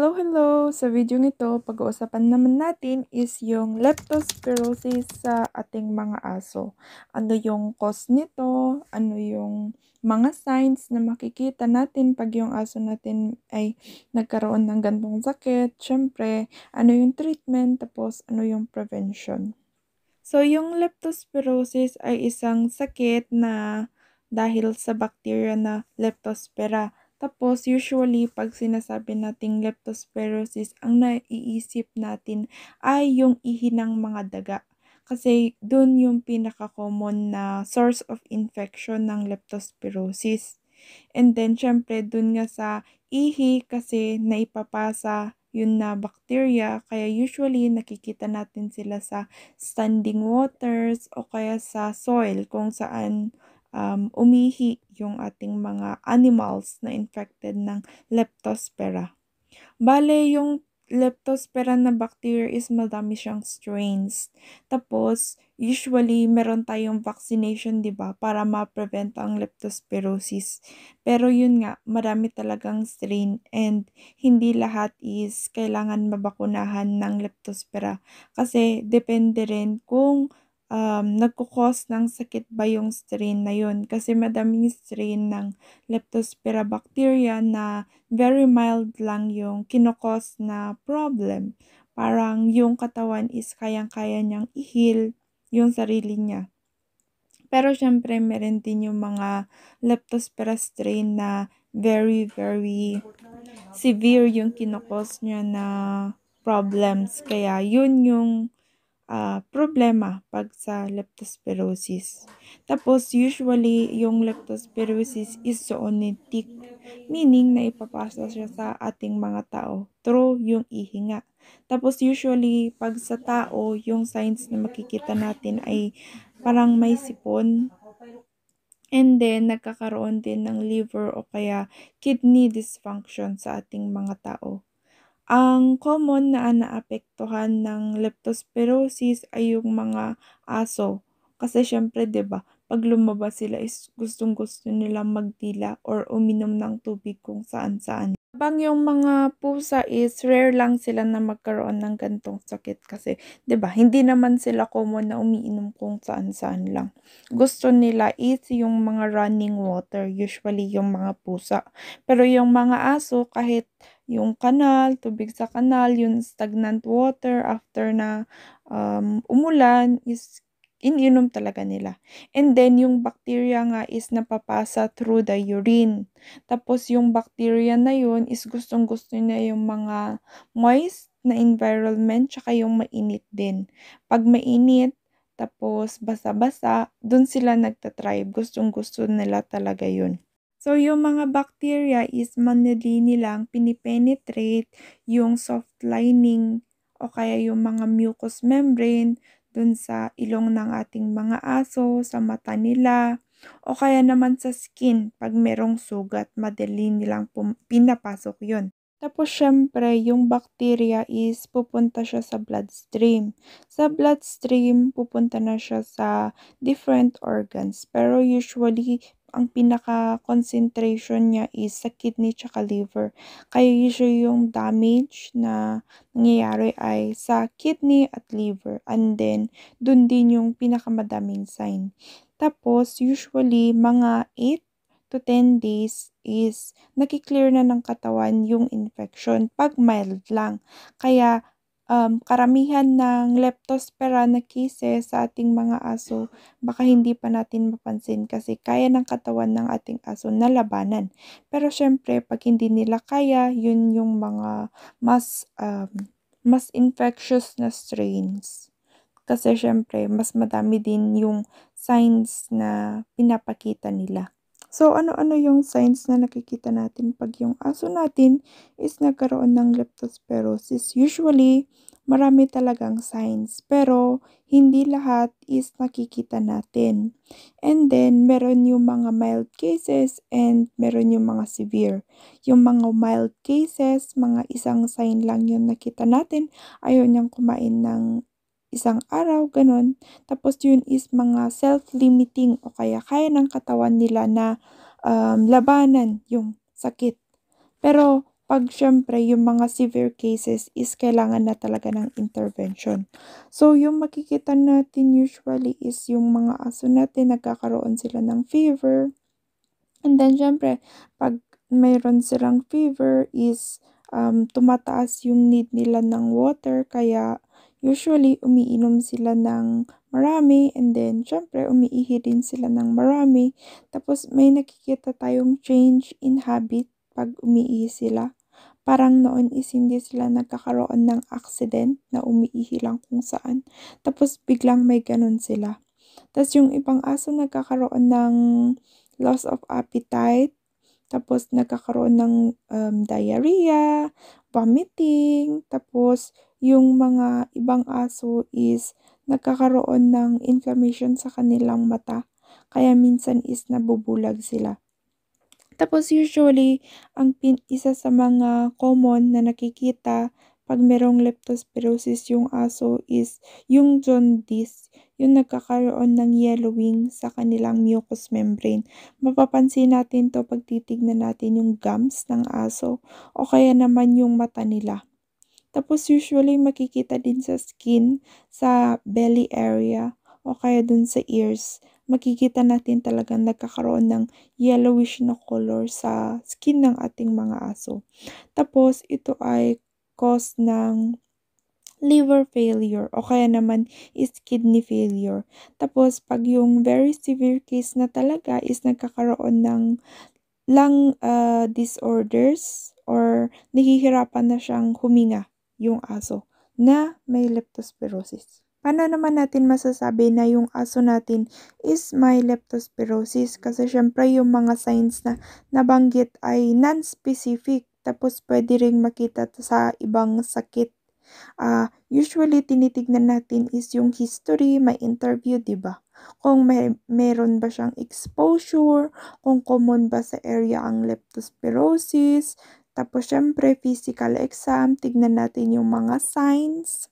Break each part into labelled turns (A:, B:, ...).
A: Hello, hello! Sa video nito, pag-uusapan naman natin is yung leptospirosis sa ating mga aso. Ano yung cause nito? Ano yung mga signs na makikita natin pag yung aso natin ay nagkaroon ng gantong sakit? Siyempre, ano yung treatment? Tapos, ano yung prevention? So, yung leptospirosis ay isang sakit na dahil sa bacteria na leptospira tapos, usually, pag sinasabi nating leptospirosis, ang naiisip natin ay yung ihi ng mga daga. Kasi doon yung pinaka-common na source of infection ng leptospirosis. And then, syempre, doon nga sa ihi kasi naipapasa yun na bacteria. Kaya usually, nakikita natin sila sa standing waters o kaya sa soil kung saan um, umihi yung ating mga animals na infected ng leptospera. Bale, yung leptospera na bacteria is madami siyang strains. Tapos, usually, meron tayong vaccination, di ba, para ma-prevent ang leptospirosis. Pero yun nga, marami talagang strain and hindi lahat is kailangan mabakunahan ng leptospera. Kasi, depende rin kung um, nagkukos ng sakit ba yung strain na yun. Kasi madaming strain ng Leptospira bacteria na very mild lang yung kinukos na problem. Parang yung katawan is kayang-kaya niyang ihil yung sarili niya. Pero syempre, meron din yung mga Leptospira strain na very, very severe yung kinukos niya na problems. Kaya yun yung uh, problema pag sa leptospirosis. Tapos usually yung leptospirosis is zoonotic meaning na ipapasa siya sa ating mga tao through yung ihinga. Tapos usually pag sa tao yung signs na makikita natin ay parang may sipon And then, nagkakaroon din ng liver o kaya kidney dysfunction sa ating mga tao. Ang common na naapektuhan ng leptospirosis ay yung mga aso. Kasi syempre, 'di ba, pag lumabas sila is gustong-gusto nila magtila or uminom ng tubig kung saan-saan. Habang yung mga pusa is rare lang sila na magkaroon ng gantong sakit kasi 'di ba, hindi naman sila common na umiinom kung saan-saan lang. Gusto nila is yung mga running water, usually yung mga pusa. Pero yung mga aso kahit yung kanal, tubig sa kanal, yung stagnant water after na um, umulan is ininom talaga nila. And then, yung bacteria nga is napapasa through the urine. Tapos, yung bacteria na yun is gustong-gusto niya yung mga moist na environment, tsaka yung mainit din. Pag mainit, tapos basa-basa, dun sila nagtatribe. Gustong-gusto nila talaga yun. So, yung mga bacteria is manili nilang pinipenetrate yung soft lining o kaya yung mga mucous membrane dun sa ilong ng ating mga aso, sa mata nila, o kaya naman sa skin pag merong sugat, madali nilang pinapasok yun. Tapos syempre, yung bacteria is pupunta siya sa bloodstream. Sa bloodstream, pupunta na siya sa different organs. Pero usually, ang pinaka-concentration niya is sa kidney tsaka liver. Kaya usually yung damage na nangyayari ay sa kidney at liver. And then, dun din yung pinakamadaming sign. Tapos, usually, mga 8 to 10 days is nakiklear na ng katawan yung infection pag mild lang. Kaya um, karamihan ng leptospera na cases sa ating mga aso, baka hindi pa natin mapansin kasi kaya ng katawan ng ating aso na labanan. Pero syempre, pag hindi nila kaya, yun yung mga mas, um, mas infectious na strains. Kasi syempre, mas madami din yung signs na pinapakita nila. So, ano-ano yung signs na nakikita natin pag yung aso natin is nagkaroon ng leptospirosis? Usually, marami talagang signs, pero hindi lahat is nakikita natin. And then, meron yung mga mild cases and meron yung mga severe. Yung mga mild cases, mga isang sign lang yung nakita natin, ayaw niyang kumain ng isang araw, ganun. Tapos yun is mga self-limiting o kaya kaya ng katawan nila na um, labanan yung sakit. Pero pag syempre yung mga severe cases is kailangan na talaga ng intervention. So yung makikita natin usually is yung mga aso natin nagkakaroon sila ng fever. And then syempre pag mayroon silang fever is um, tumataas yung need nila ng water kaya Usually, umiinom sila ng marami and then syempre umiihi din sila ng marami. Tapos may nakikita tayong change in habit pag umiihi sila. Parang noon is hindi sila nagkakaroon ng accident na umiihi lang kung saan. Tapos biglang may ganun sila. Tapos yung ibang aso nagkakaroon ng loss of appetite. Tapos nagkakaroon ng um, diarrhea, vomiting, tapos yung mga ibang aso is nagkakaroon ng inflammation sa kanilang mata. Kaya minsan is nabubulag sila. Tapos usually, ang pin isa sa mga common na nakikita pag merong leptospirosis yung aso is yung jaundice, yung nagkakaroon ng yellowing sa kanilang mucous membrane. Mapapansin natin to pag titignan natin yung gums ng aso o kaya naman yung mata nila. Tapos usually makikita din sa skin, sa belly area, o kaya dun sa ears, makikita natin talaga nagkakaroon ng yellowish na color sa skin ng ating mga aso. Tapos ito ay cause ng liver failure o kaya naman is kidney failure. Tapos pag yung very severe case na talaga is nagkakaroon ng lung uh, disorders or nahihirapan na siyang huminga yung aso na may leptospirosis. Paano naman natin masasabi na yung aso natin is may leptospirosis? Kasi syempre yung mga signs na nabanggit ay non-specific tapos pwede ring makita sa ibang sakit. Uh, usually tinitignan natin is yung history, may interview, 'di ba? Kung may meron ba siyang exposure, kung common ba sa area ang leptospirosis, tapos, syempre, physical exam, tignan natin yung mga signs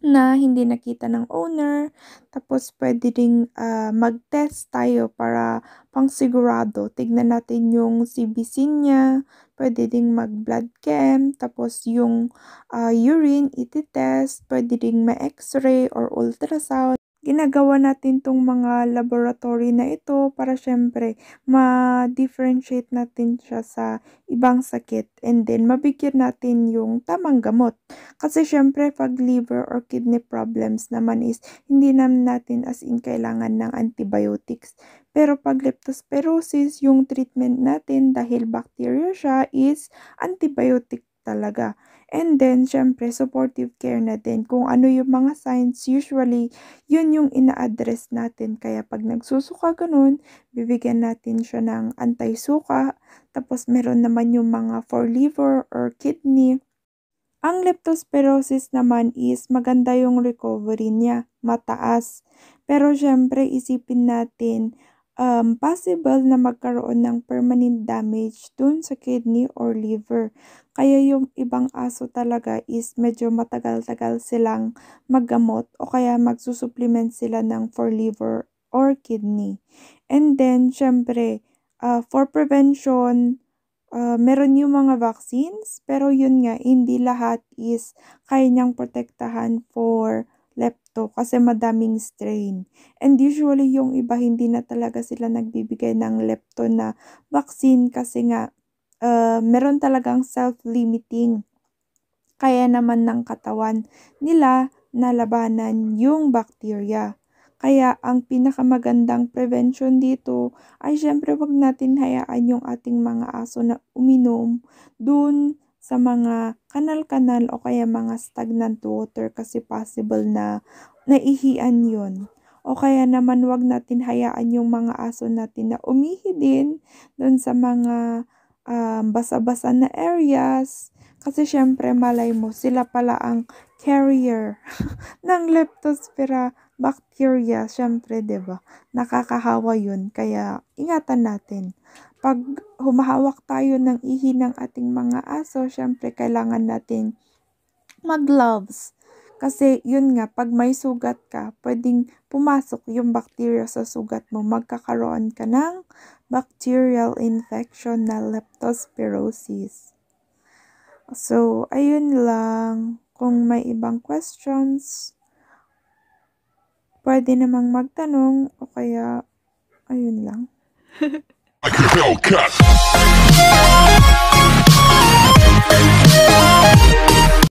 A: na hindi nakita ng owner. Tapos, pwede ring uh, mag-test tayo para pangsigurado. Tignan natin yung CBC niya. Pwede ding mag-blood chem. Tapos, yung uh, urine, iti-test. Pwede ding ma-x-ray or ultrasound ginagawa natin tong mga laboratory na ito para syempre ma-differentiate natin siya sa ibang sakit and then mabigyan natin yung tamang gamot. Kasi syempre pag liver or kidney problems naman is hindi naman natin as in kailangan ng antibiotics. Pero pag leptospirosis, yung treatment natin dahil bacteria siya is antibiotic talaga. And then, syempre, supportive care natin. Kung ano yung mga signs, usually, yun yung ina-address natin. Kaya pag nagsusuka ganun, bibigyan natin siya ng anti-suka. Tapos, meron naman yung mga for liver or kidney. Ang leptospirosis naman is maganda yung recovery niya, mataas. Pero syempre, isipin natin, um, possible na magkaroon ng permanent damage dun sa kidney or liver. Kaya yung ibang aso talaga is medyo matagal-tagal silang maggamot o kaya magsusupplement sila ng for liver or kidney. And then, syempre, uh, for prevention, uh, meron yung mga vaccines, pero yun nga, hindi lahat is kaya niyang protektahan for to kasi madaming strain. And usually yung iba hindi na talaga sila nagbibigay ng lepto na vaccine kasi nga uh, meron talagang self-limiting. Kaya naman ng katawan nila nalabanan yung bacteria. Kaya ang pinakamagandang prevention dito ay syempre wag natin hayaan yung ating mga aso na uminom dun sa mga kanal-kanal o kaya mga stagnant water kasi possible na naihian yun. O kaya naman wag natin hayaan yung mga aso natin na umihi din dun sa mga um, basa-basa na areas. Kasi syempre malay mo sila pala ang carrier ng leptospira bacteria, syempre, 'di ba? Nakakahawa 'yun kaya ingatan natin. Pag humahawak tayo ng ihi ng ating mga aso, syempre kailangan natin mag-gloves. Kasi yun nga, pag may sugat ka, pwedeng pumasok yung bacteria sa sugat mo. Magkakaroon ka ng bacterial infection na leptospirosis. So, ayun lang. Kung may ibang questions, Pwede namang magtanong o kaya, ayun lang. like a bell cut.